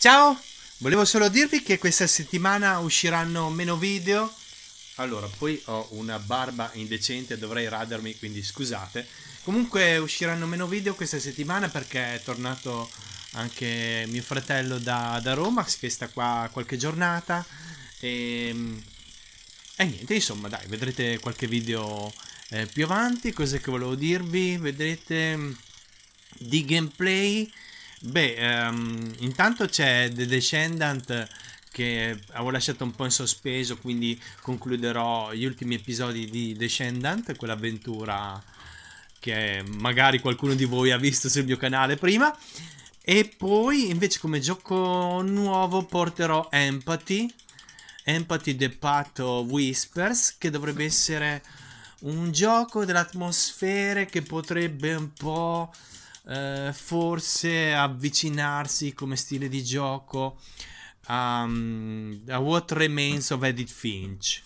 Ciao, volevo solo dirvi che questa settimana usciranno meno video. Allora, poi ho una barba indecente, dovrei radermi, quindi scusate. Comunque usciranno meno video questa settimana perché è tornato anche mio fratello da, da Roma, che sta qua qualche giornata. E, ehm, e, niente, insomma, dai, vedrete qualche video eh, più avanti. Cose che volevo dirvi, vedrete mm, di gameplay. Beh, um, intanto c'è The Descendant che avevo lasciato un po' in sospeso, quindi concluderò gli ultimi episodi di Descendant, quell'avventura che magari qualcuno di voi ha visto sul mio canale prima. E poi invece come gioco nuovo porterò Empathy, Empathy the Path of Whispers, che dovrebbe essere un gioco dell'atmosfera che potrebbe un po' eh, forse avvicinarsi come stile di gioco a, mm, a What Remains of Edith Finch.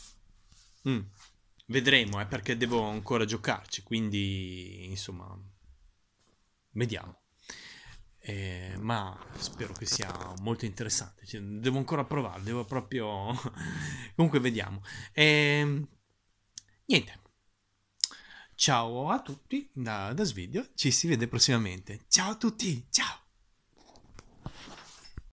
Mm. Vedremo, eh, perché devo ancora giocarci, quindi insomma, vediamo. Eh, ma spero che sia molto interessante. Cioè, devo ancora provare, devo proprio... Comunque vediamo. Eh, niente, Ciao a tutti da, da Svideo, ci si vede prossimamente. Ciao a tutti, ciao!